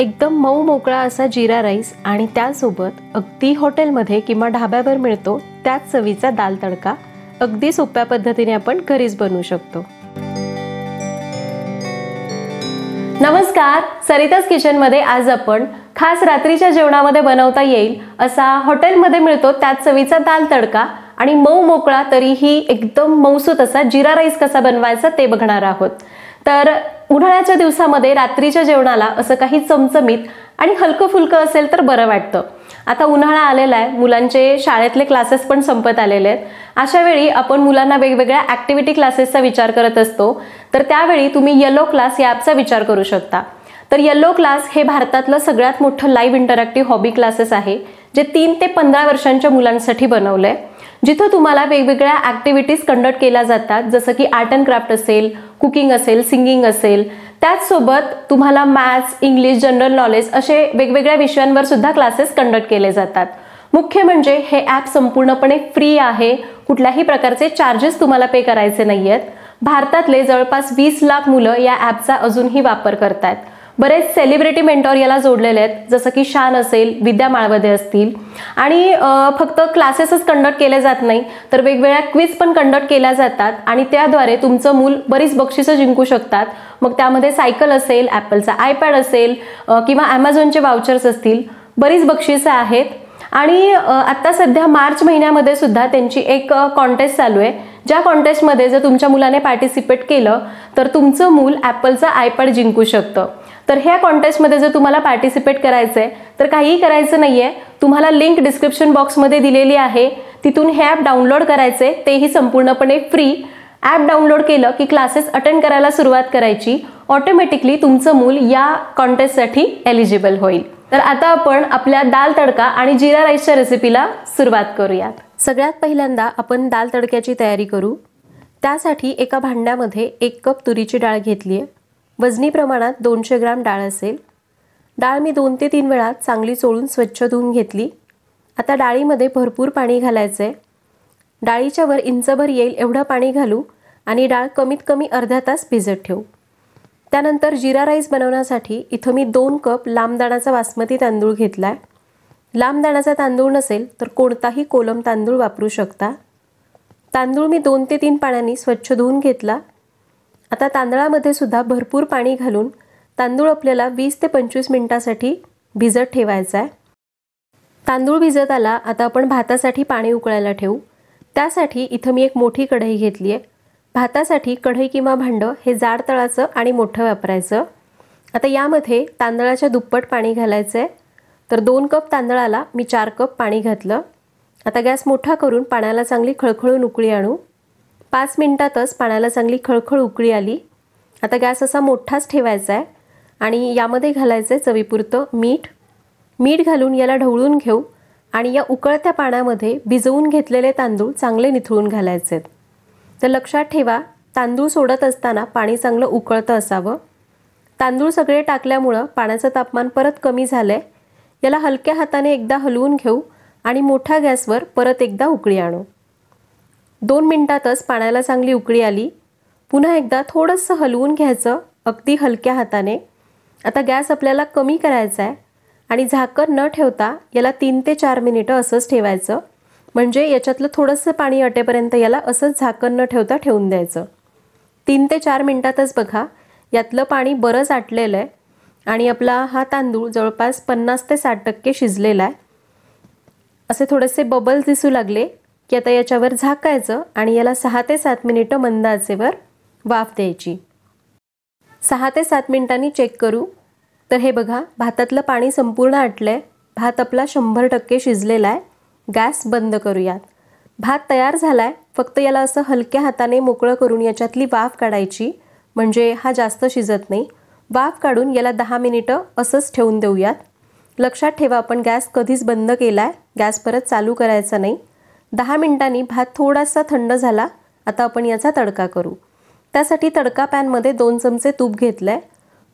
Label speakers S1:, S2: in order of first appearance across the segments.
S1: एकदम मऊ मोकळा असा जिरा राईस आणि त्यासोबत अगदी हॉटेलमध्ये किंवा ढाब्यावर मिळतो त्याच चवीचा दाल तडका अगदी सोप्या पद्धतीने आपण घरीच बनवू शकतो नमस्कार सरिताज किचनमध्ये आज आपण खास रात्रीच्या जेवणामध्ये बनवता येईल असा हॉटेलमध्ये मिळतो त्याच चवीचा दाल तडका आणि मऊ मोकळा तरीही एकदम मौसूत असा जिरा राईस कसा बनवायचा ते बघणार आहोत तर उन्हाळ्याच्या दिवसामध्ये रात्रीच्या जेवणाला असं काही चमचमीत आणि हलकं फुलकं असेल तर बरं वाटतं आता उन्हाळा आलेला आहे मुलांचे शाळेतले क्लासेस पण संपत आलेले आहेत अशा वेळी आपण मुलांना वेगवेगळ्या ॲक्टिव्हिटी क्लासेसचा विचार करत असतो तर त्यावेळी तुम्ही येलो क्लास या ॲपचा विचार करू शकता तर येलो क्लास हे भारतातलं सगळ्यात मोठं लाईव्ह इंटरॅक्टिव्ह हॉबी क्लासेस आहे जे तीन ते पंधरा वर्षांच्या मुलांसाठी बनवलं आहे जिथं तुम्हाला वेगवेगळ्या ॲक्टिव्हिटीज कंडक्ट केल्या जातात जसं की आर्ट अँड क्राफ्ट असेल कुकिंग असेल सिंगिंग असेल त्याचसोबत तुम्हाला मॅथ्स इंग्लिश जनरल नॉलेज असे वेगवेगळ्या विषयांवर सुद्धा क्लासेस कंडक्ट केले जातात मुख्य म्हणजे हे ॲप संपूर्णपणे फ्री आहे कुठल्याही प्रकारचे चार्जेस तुम्हाला पे करायचे नाही आहेत भारतातले जवळपास वीस लाख मुलं या ॲपचा अजूनही वापर करतात बरेच सेलिब्रिटी मेंटॉर याला जोडलेले आहेत जसं की शान असेल विद्या माळवदे असतील आणि फक्त क्लासेसच कंडक्ट केले जात नाही तर वेगवेगळ्या क्विज पण कंडक्ट केल्या जातात आणि त्याद्वारे तुमचं मूल बरीच बक्षिसं जिंकू शकतात मग त्यामध्ये सायकल असेल ॲपलचा आयपॅड असेल किंवा ॲमेझॉनचे वाउचर्स असतील बरीच बक्षिसं आहेत आणि आत्ता सध्या मार्च महिन्यामध्ये सुद्धा त्यांची एक कॉन्टेस्ट चालू आहे ज्या कॉन्टेस्टमध्ये जर तुमच्या मुलाने पार्टिसिपेट केलं तर तुमचं मूल ॲपलचा आयपॅड जिंकू शकतं तर ह्या कॉन्टेस्टमध्ये जर तुम्हाला पार्टिसिपेट करायचं आहे तर काहीही करायचं नाही आहे तुम्हाला लिंक डिस्क्रिप्शन बॉक्समध्ये दिलेली आहे तिथून हे ॲप डाउनलोड करायचे तेही संपूर्णपणे फ्री ॲप डाउनलोड केलं की क्लासेस अटेंड करायला सुरुवात करायची ऑटोमॅटिकली तुमचं मूल या कॉन्टेस्टसाठी एलिजिबल होईल तर आता आपण आपल्या दाल तडका आणि जिरा राईसच्या रेसिपीला सुरुवात करूयात सगळ्यात पहिल्यांदा आपण दाल तडक्याची तयारी करू त्यासाठी एका भांड्यामध्ये एक कप तुरीची डाळ घेतली आहे वजनी प्रमाणात दोनशे ग्राम डाळ असेल डाळ मी दोन ते तीन वेळा चांगली चोळून स्वच्छ धुवून घेतली आता डाळीमध्ये भरपूर पाणी घालायचं आहे डाळीच्या वर इंचभर येईल एवढं पाणी घालू आणि डाळ कमीत कमी अर्धा तास भिजत ठेवू त्यानंतर जिरा राईस बनवण्यासाठी इथं मी दोन कप दाणाचा बासमती तांदूळ घेतला आहे दाणाचा तांदूळ नसेल तर कोणताही कोलम तांदूळ वापरू शकता तांदूळ मी दोन ते तीन पाण्याने स्वच्छ धुवून घेतला आता तांदळामध्ये सुद्धा भरपूर पाणी घालून तांदूळ आपल्याला वीस ते पंचवीस मिनटासाठी भिजत ठेवायचा आहे तांदूळ भिजत आला आता आपण भातासाठी पाणी उकळायला ठेवू त्यासाठी इथं मी एक मोठी कढई घेतली आहे भातासाठी कढई किंवा भांडं हे जाड तळाचं आणि मोठं वापरायचं आता यामध्ये तांदळाच्या दुप्पट पाणी घालायचं आहे तर दोन कप तांदळाला मी चार कप पाणी घातलं आता गॅस मोठा करून पाण्याला चांगली खळखळून उकळी आणू पाच मिनटातच पाण्याला चांगली खळखळ उकळी आली आता गॅस असा मोठाच ठेवायचा आहे आणि यामध्ये घालायचं आहे चवीपुरतं मीठ मीठ घालून याला ढवळून घेऊ आणि या उकळत्या पाण्यामध्ये भिजवून घेतलेले तांदूळ चांगले निथळून घालायचे आहेत तर लक्षात ठेवा तांदूळ सोडत असताना पाणी चांगलं उकळतं असावं तांदूळ सगळे टाकल्यामुळं पाण्याचं तापमान परत कमी झालं आहे याला हलक्या हाताने एकदा हलवून घेऊ आणि मोठ्या गॅसवर परत एकदा उकळी आणू दोन मिनटातच पाण्याला चांगली उकळी आली पुन्हा एकदा थोडंसं हलवून घ्यायचं अगदी हलक्या हाताने आता गॅस आपल्याला कमी करायचा आहे आणि झाकण न ठेवता याला तीन ते चार मिनिटं असंच ठेवायचं म्हणजे याच्यातलं थोडंसं पाणी अटेपर्यंत याला असंच झाकण न ठेवता ठेवून द्यायचं तीन ते चार मिनटातच बघा यातलं पाणी बरंच आटलेलं आहे आणि आपला हा तांदूळ जवळपास पन्नास ते साठ टक्के शिजलेला आहे असे थोडेसे बबल्स दिसू लागले की आता याच्यावर झाकायचं आणि याला सहा ते सात मिनिटं मंदाजेवर वाफ द्यायची सहा ते सात मिनिटांनी चेक करू तर हे बघा भातातलं पाणी संपूर्ण आटलं आहे भात आपला शंभर टक्के शिजलेला आहे गॅस बंद करूयात भात तयार झाला आहे फक्त याला असं हलक्या हाताने मोकळं करून याच्यातली वाफ काढायची म्हणजे हा जास्त शिजत नाही वाफ काढून याला दहा मिनिटं असंच ठेवून देऊयात लक्षात ठेवा आपण गॅस कधीच बंद केला आहे गॅस परत चालू करायचा नाही दहा मिनिटांनी भात थोडासा थंड झाला आता आपण याचा तडका करू त्यासाठी तडका पॅनमध्ये दोन चमचे तूप घेतलं आहे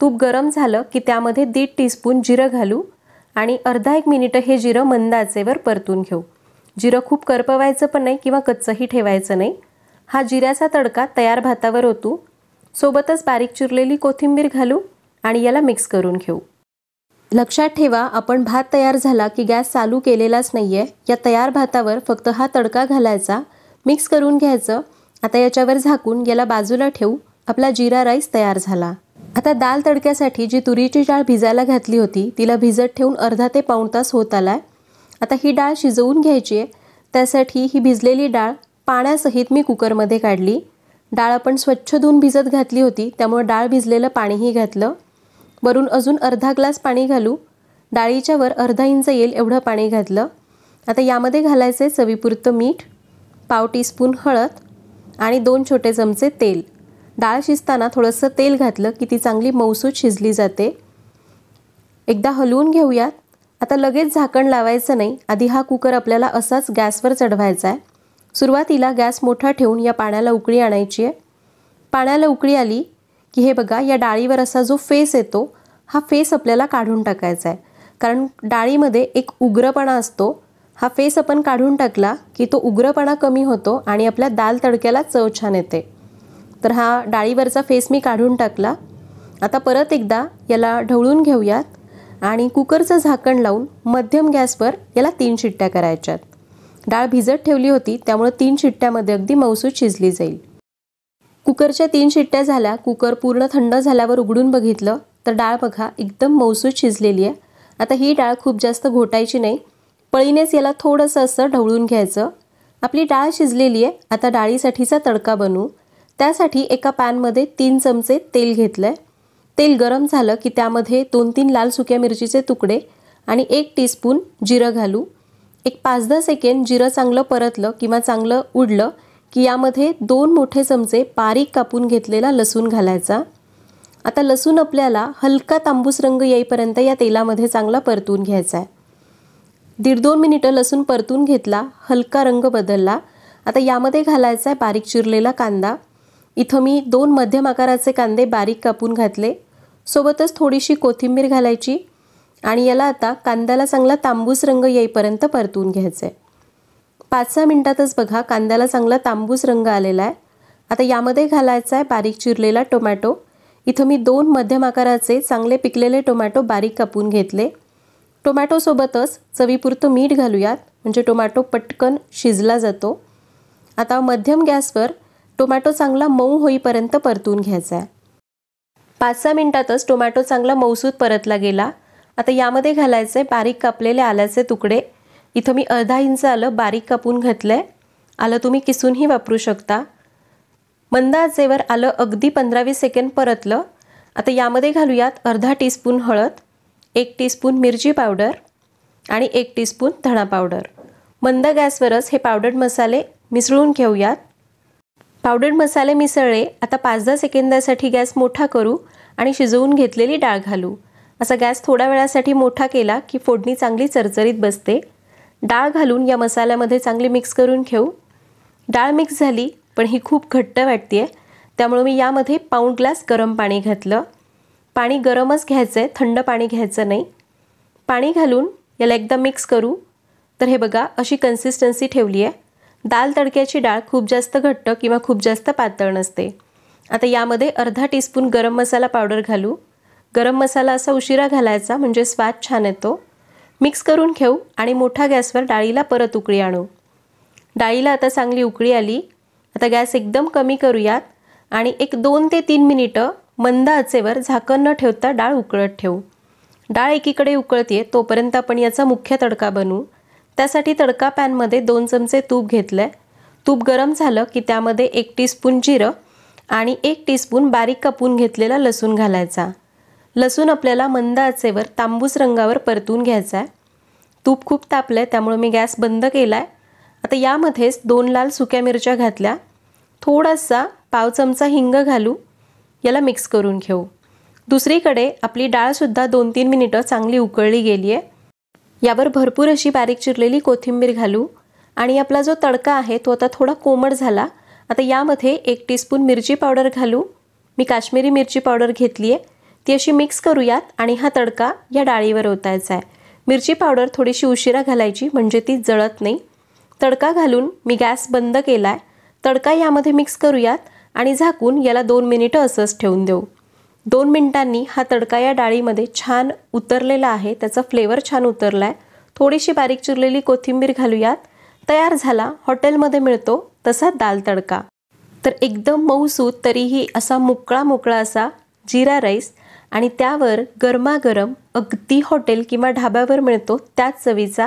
S1: तूप गरम झालं की त्यामध्ये दीड टीस्पून जिरं घालू आणि अर्धा एक मिनिटं हे जिरं मंदाचेवर परतून घेऊ जिरं खूप करपवायचं पण नाही किंवा कच्चंही ठेवायचं नाही हा जिऱ्याचा तडका तयार भातावर होतो सोबतच बारीक चिरलेली कोथिंबीर घालू आणि याला मिक्स करून घेऊ लक्षात ठेवा आपण भात तयार झाला की गॅस चालू केलेलाच नाही आहे या तयार भातावर फक्त हा तडका घालायचा मिक्स करून घ्यायचं आता याच्यावर झाकून याला बाजूला ठेवू आपला जिरा राईस तयार झाला आता दाल तडक्यासाठी जी तुरीची डाळ भिजायला घातली होती तिला भिजत ठेवून अर्धा ते पाऊण तास होत आला आता ही डाळ शिजवून घ्यायची आहे त्यासाठी ही भिजलेली डाळ पाण्यासहित मी कुकरमध्ये काढली डाळ आपण स्वच्छ धुवून भिजत घातली होती त्यामुळे डाळ भिजलेलं पाणीही घातलं वरून अजून अर्धा ग्लास पाणी घालू डाळीच्या वर अर्धा इंच येईल एवढं पाणी घातलं आता यामध्ये घालायचं आहे चवीपुरतं मीठ पाव टीस्पून हळद आणि दोन छोटे चमचे तेल डाळ शिजताना थोडंसं तेल घातलं की ती चांगली मऊसूत शिजली जाते एकदा हलवून घेऊयात आता लगेच झाकण लावायचं नाही आधी हा कुकर आपल्याला असाच गॅसवर चढवायचा आहे सुरुवातीला गॅस मोठा ठेवून या पाण्याला उकळी आणायची आहे पाण्याला उकळी आली की हे बघा या डाळीवर असा जो फेस येतो हा फेस आपल्याला काढून टाकायचा आहे कारण डाळीमध्ये एक उग्रपणा असतो हा फेस आपण काढून टाकला की तो उग्रपणा कमी होतो आणि आपल्या दाल तडक्याला चव छान येते तर हा डाळीवरचा फेस मी काढून टाकला आता परत एकदा याला ढवळून घेऊयात आणि कुकरचं झाकण लावून मध्यम गॅसवर याला तीन शिट्ट्या करायच्यात डाळ भिजत ठेवली होती त्यामुळे तीन शिट्ट्यामध्ये अगदी मौसू शिजली जाईल कुकरच्या तीन शिट्ट्या झाल्या कुकर पूर्ण थंड झाल्यावर उघडून बघितलं तर डाळ बघा एकदम मौसूद शिजलेली आहे आता ही डाळ खूप जास्त घोटायची नाही पळीनेच याला थोडंसं असं ढवळून घ्यायचं आपली डाळ शिजलेली आहे आता डाळीसाठीचा तडका बनवू त्यासाठी एका पॅनमध्ये तीन चमचे तेल घेतलं आहे तेल गरम झालं की त्यामध्ये दोन तीन लाल सुक्या मिरचीचे तुकडे आणि एक टीस्पून जिरं घालू एक पाच दहा सेकंड जिरं चांगलं परतलं किंवा चांगलं उडलं की यामध्ये दोन मोठे चमचे बारीक कापून घेतलेला लसूण घालायचा आता लसूण आपल्याला हलका तांबूस रंग येईपर्यंत या तेलामध्ये चांगला परतून घ्यायचा आहे दीड दोन मिनिटं लसूण परतून घेतला हलका रंग बदलला आता यामध्ये घालायचा आहे बारीक चिरलेला कांदा इथं मी दोन मध्यम आकाराचे कांदे बारीक कापून घातले सोबतच थोडीशी कोथिंबीर घालायची आणि याला आता कांद्याला चांगला तांबूस रंग येईपर्यंत परतून घ्यायचा आहे पाच सहा मिनटातच बघा कांद्याला चांगला तांबूस रंग आलेला आहे आता यामध्ये घालायचा आहे बारीक चिरलेला टोमॅटो इथं मी दोन मध्यम आकाराचे चांगले पिकलेले टोमॅटो बारीक कापून घेतले टोमॅटोसोबतच चवीपुरतं मीठ घालूयात म्हणजे टोमॅटो पटकन शिजला जातो आता मध्यम गॅसवर टोमॅटो चांगला मऊ होईपर्यंत परतून घ्यायचा आहे पाच सहा मिनटातच टोमॅटो चांगला मऊसूद परतला गेला आता यामध्ये घालायचं आहे बारीक कापलेले आल्याचे तुकडे इथं मी अर्धा इंच आलं बारीक कापून घेतलं आहे आलं तुम्ही किसूनही वापरू शकता मंद आलं अगदी पंधरावीस वीस सेकंड परतलं आता यामध्ये घालूयात अर्धा टीस्पून हळद एक टीस्पून मिरची पावडर आणि एक टीस्पून धणा पावडर मंद गॅसवरच हे पावडर्ड मसाले मिसळून घेऊयात पावडर्ड मसाले मिसळले आता पाच दहा सेकंदासाठी गॅस मोठा करू आणि शिजवून घेतलेली डाळ घालू असा गॅस थोड्या वेळासाठी मोठा केला की फोडणी चांगली चरचरीत बसते डाळ घालून या मसाल्यामध्ये चांगली मिक्स करून घेऊ डाळ मिक्स झाली पण ही खूप घट्ट वाटते आहे त्यामुळे मी यामध्ये पाऊण ग्लास गरम पाणी घातलं पाणी गरमच घ्यायचं आहे थंड पाणी घ्यायचं नाही पाणी घालून याला एकदा मिक्स करू तर हे बघा अशी कन्सिस्टन्सी ठेवली आहे दाल तडक्याची डाळ खूप जास्त घट्ट किंवा खूप जास्त पातळ नसते आता यामध्ये अर्धा टीस्पून गरम मसाला पावडर घालू गरम मसाला असा उशिरा घालायचा म्हणजे स्वाद छान येतो मिक्स करून घेऊ आणि मोठा गॅसवर डाळीला परत उकळी आणू डाळीला आता चांगली उकळी आली आता गॅस एकदम कमी करूयात आणि एक दोन ते तीन मिनिटं मंद आचेवर झाकण न ठेवता डाळ उकळत ठेवू डाळ एकीकडे उकळते तोपर्यंत आपण याचा मुख्य तडका बनवू त्यासाठी तडका पॅनमध्ये दोन चमचे तूप घेतलं आहे तूप गरम झालं की त्यामध्ये एक टीस्पून जिरं आणि एक टीस्पून बारीक कापून घेतलेला लसूण घालायचा लसूण आपल्याला मंद आचेवर तांबूस रंगावर परतून घ्यायचा आहे तूप खूप तापलं आहे त्यामुळे मी गॅस बंद केला आहे आता यामध्येच दोन लाल सुक्या मिरच्या घातल्या थोडासा पाव चमचा हिंग घालू याला मिक्स करून घेऊ दुसरीकडे आपली डाळसुद्धा दोन तीन मिनिटं चांगली उकळली गेली आहे यावर भरपूर अशी बारीक चिरलेली कोथिंबीर घालू आणि आपला जो तडका आहे तो आता थोडा कोमट झाला आता यामध्ये एक टीस्पून मिरची पावडर घालू मी काश्मीरी मिरची पावडर घेतली आहे ती अशी मिक्स करूयात आणि हा तडका या डाळीवर ओतायचा आहे मिरची पावडर थोडीशी उशिरा घालायची म्हणजे ती जळत नाही तडका घालून मी गॅस बंद केला आहे तडका यामध्ये मिक्स करूयात आणि झाकून याला दोन मिनिटं असंच ठेवून देऊ दोन मिनिटांनी हा तडका या डाळीमध्ये छान उतरलेला आहे त्याचा फ्लेवर छान उतरला आहे थोडीशी बारीक चिरलेली कोथिंबीर घालूयात तयार झाला हॉटेलमध्ये मिळतो तसा दाल तडका तर एकदम मऊसूत तरीही असा मोकळा मोकळा असा जिरा राईस आणि त्यावर गरमागरम अगदी हॉटेल किंवा ढाब्यावर मिळतो त्याच चवीचा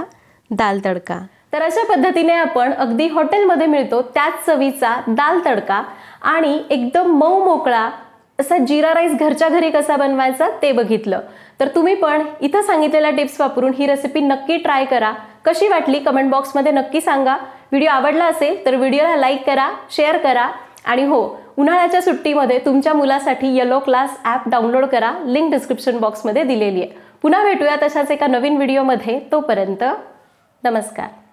S1: दाल तडका तर अशा पद्धतीने आपण अगदी हॉटेलमध्ये मिळतो त्याच चवीचा दाल तडका आणि एकदम मऊ मोकळा असा जिरा राईस घरच्या घरी कसा बनवायचा ते बघितलं तर तुम्ही पण इथं सांगितलेल्या टिप्स वापरून ही रेसिपी नक्की ट्राय करा कशी वाटली कमेंट बॉक्समध्ये नक्की सांगा व्हिडिओ आवडला असेल तर व्हिडिओला लाईक करा शेअर करा आणि हो उन्हाळ्याच्या सुट्टीमध्ये तुमच्या मुलासाठी यलो क्लास ॲप डाउनलोड करा लिंक डिस्क्रिप्शन बॉक्समध्ये दिलेली आहे पुन्हा भेटूया तशाच एका नवीन व्हिडिओमध्ये तोपर्यंत नमस्कार